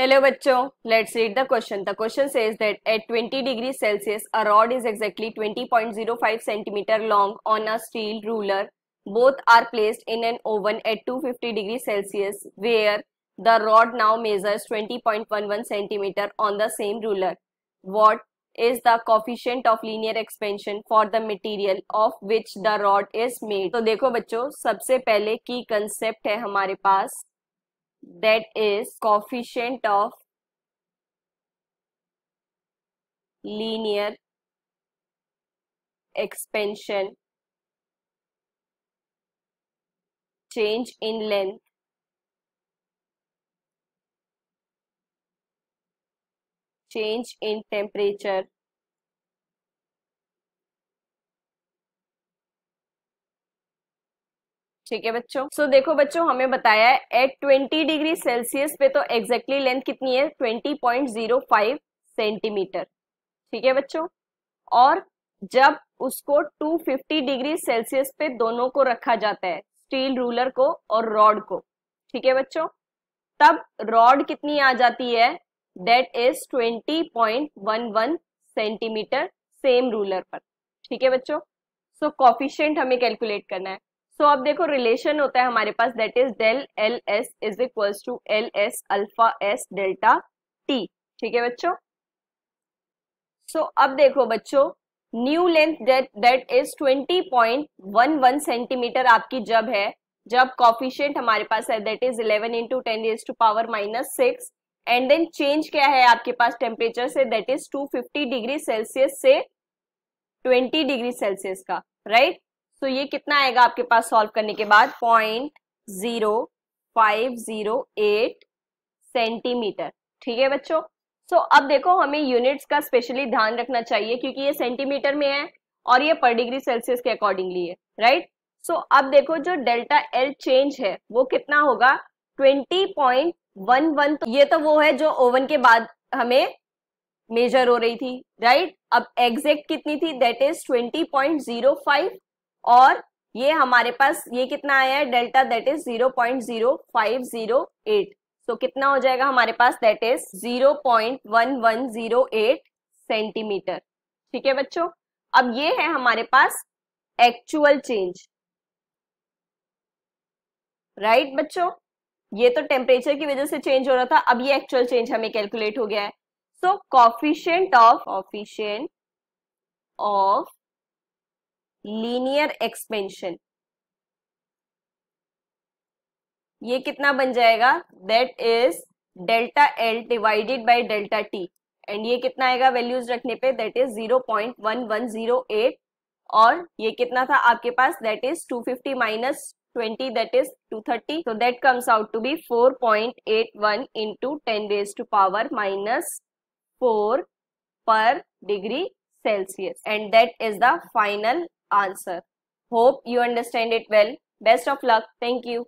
Hello बच्चों let's read the question the question says that at 20 degree Celsius a rod is exactly 20.05 centimetre long on a steel ruler both are placed in an oven at 250 degree Celsius where the rod now measures 20.11 centimetre on the same ruler what is the coefficient of linear expansion for the material of which the rod is made तो देखो बच्चों सबसे पहले की concept है हमारे पास that is coefficient of linear expansion change in length change in temperature ठीक है बच्चों सो so, देखो बच्चों हमें बताया है एट ट्वेंटी डिग्री सेल्सियस पे तो एग्जैक्टली लेंथ कितनी है twenty point zero five centimetre ठीक है बच्चों और जब उसको टू फिफ्टी डिग्री सेल्सियस पे दोनों को रखा जाता है स्टील रूलर को और रॉड को ठीक है बच्चों तब रॉड कितनी आ जाती है that is one centimetre same ruler पर ठीक है बच्चों सो so, कॉफिशियंट हमें कैलकुलेट करना है सो so, अब देखो रिलेशन होता है हमारे पास that is del L S is equal to L S alpha S delta T ठीक है बच्चों सो so, अब देखो बच्चों new length that is 20.11 centimetre आपकी जब है जब कॉफिशियंट हमारे पास है that is 11 into ten is to power minus six and then change क्या है आपके पास टेम्परेचर से दैट इज 250 डिग्री सेल्सियस से 20 डिग्री सेल्सियस का राइट right? सो तो ये कितना आएगा आपके पास सॉल्व करने के बाद point zero five zero eight centimetre ठीक है बच्चों सो so, अब देखो हमें यूनिट्स का स्पेशली ध्यान रखना चाहिए क्योंकि ये सेंटीमीटर में है और ये पर डिग्री सेल्सियस के अकॉर्डिंगली है राइट सो so, अब देखो जो डेल्टा एल चेंज है वो कितना होगा ट्वेंटी पॉइंट वन वन तो ये तो वो है जो ओवन के बाद हमें मेजर हो रही थी राइट right? अब एग्जैक्ट कितनी थी that is twenty point zero five और ये हमारे पास ये कितना आया है delta that is zero point zero five zero eight so कितना हो जाएगा हमारे पास that is zero point one one zero eight centimetre ठीक है बच्चों अब ये है हमारे पास एक्चुअल चेंज राइट बच्चों ये तो टेम्परेचर की वजह से चेंज हो रहा था अब ये एक्चुअल चेंज हमें कैलकुलेट हो गया है so coefficient of coefficient of linear expansion ये कितना बन जाएगा that is delta L divided by delta T and ये कितना आएगा वैल्यूज रखने पे दैट इज 0.1108 और ये कितना था आपके पास that is two fifty minus twenty that is two thirty so that comes out to be four point eight one into ten raise to power minus four per degree Celsius and that is the final answer. Hope you understand it well. Best of luck. Thank you.